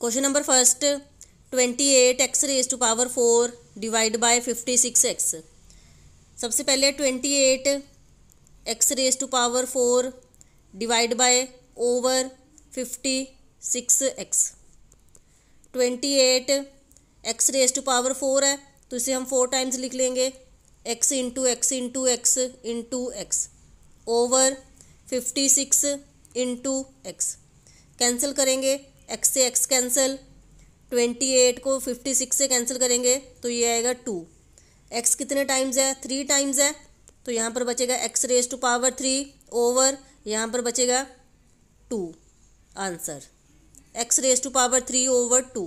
question number first twenty eight x raise to power four divide by fifty six x सबसे पहले twenty eight x raise to power four divide by over fifty six x twenty eight x raise to power four है तो इसे हम four times लिख लेंगे x into x into x into x over fifty six into x cancel करेंगे x से x cancel twenty eight को fifty six से कैंसिल करेंगे तो ये आएगा टू एक्स कितने टाइम्स है थ्री टाइम्स है तो यहाँ पर बचेगा x raise to power three over यहाँ पर बचेगा two answer x raise to power three over two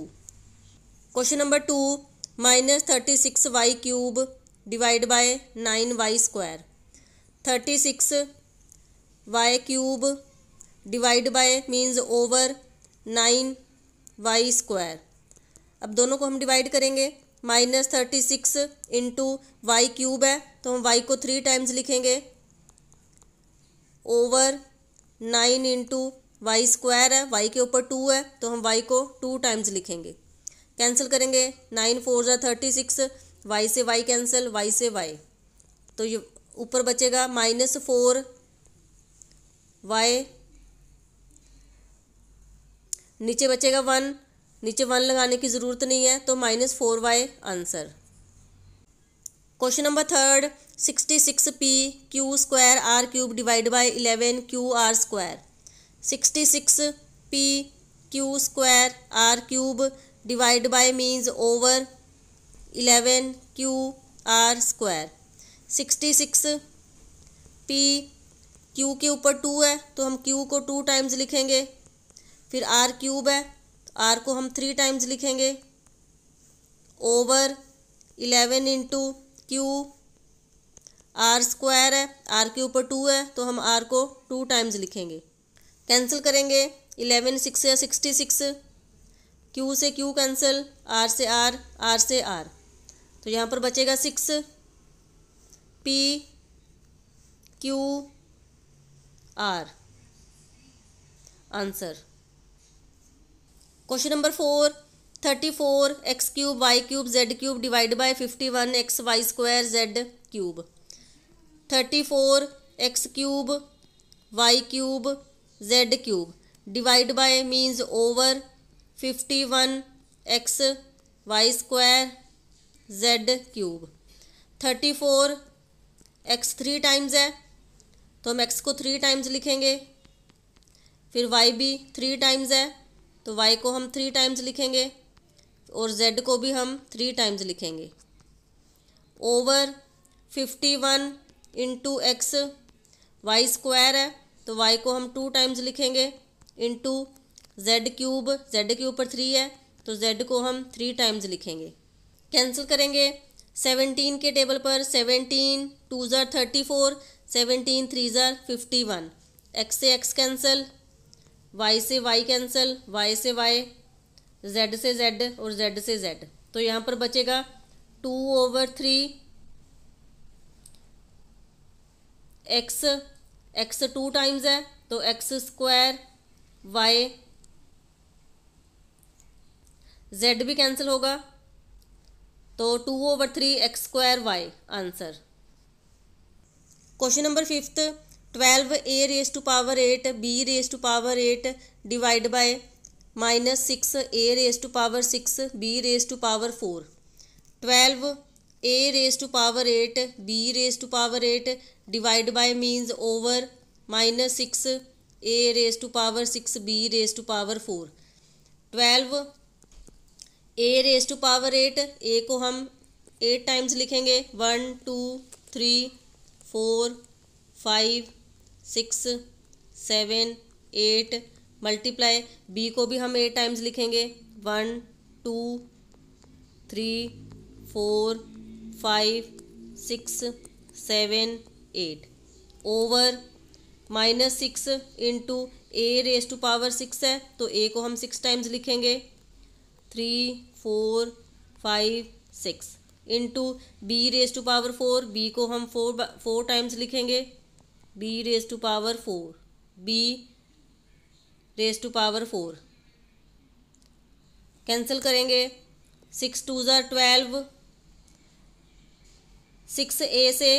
question number two minus thirty six y cube divide by nine y square thirty six y cube divide by means over nine y square अब दोनों को हम divide करेंगे minus thirty six into y cube है तो हम y को three times लिखेंगे over nine into y square है वाई के ऊपर टू है तो हम वाई को टू टाइम्स लिखेंगे कैंसिल करेंगे नाइन फोर ज़ा थर्टी सिक्स वाई से वाई कैंसिल वाई से वाई तो ये ऊपर बचेगा माइनस फोर वाई नीचे बचेगा वन नीचे वन लगाने की ज़रूरत नहीं है तो minus four y answer question number third sixty six p q square r cube divide by eleven q r square sixty six p q square r cube divide by means over eleven q r square sixty six p q के ऊपर two है तो हम Q को two times लिखेंगे फिर are cube है तो आर को हम थ्री टाइम्स लिखेंगे over eleven into q r square है आर के ऊपर टू है तो हम आर को टू टाइम्स लिखेंगे कैंसिल करेंगे इलेवन सिक्स या सिक्सटी सिक्स क्यू से क्यू कैंसिल आर से आर आर से आर तो यहाँ पर बचेगा six p q r answer question number four thirty four x cube y cube z cube divide by fifty one x y square z cube thirty four x cube y cube z cube divide by means over fifty one x y square z cube thirty four x three times है तो हम x को three times लिखेंगे फिर Y भी three times है तो y को हम थ्री टाइम्स लिखेंगे और z को भी हम थ्री टाइम्स लिखेंगे over fifty one into x y square है तो y को हम टू टाइम्स लिखेंगे इंटू जेड क्यूब जेड के ऊपर थ्री है तो z को हम थ्री टाइम्स लिखेंगे कैंसिल करेंगे सेवनटीन के टेबल पर seventeen to tsar thirty four seventeen three tsar fifty one x से एक्स कैंसिल वाई से वाई कैंसिल वाई से वाई जेड से जेड और जेड से जेड तो यहाँ पर बचेगा two over three x x two times है तो एक्स स्क्वायर वाई जेड भी कैंसिल होगा तो two over three x square y answer question number fifth twelve A raise to power eight b raise to power eight divide by minus six A raise to power six B raise to power four twelve A raise to power eight b raise to power eight divide by means over minus six A raise to power six B raise to power four twelve A raise to power eight A को हम eight times लिखेंगे one two three four five six seven eight multiply B को भी हम eight times लिखेंगे one two three four five six seven eight over minus six into A raise to power six है तो A को हम six times लिखेंगे three four five six into B raise to power four B को हम four four times लिखेंगे B raise to power four B raise to power four cancel करेंगे six two ज़ार ट्वेल्व सिक्स ए से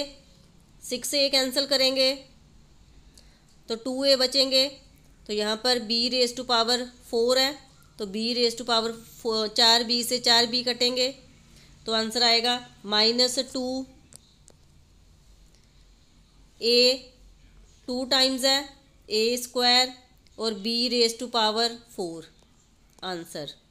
six ए cancel करेंगे तो to ए बचेंगे तो यहाँ पर B raise to power four है तो बी रेज टू पावर चार बी से चार बी कटेंगे तो आंसर आएगा minus two A two times है ए स्क्वायर और B raise to power four answer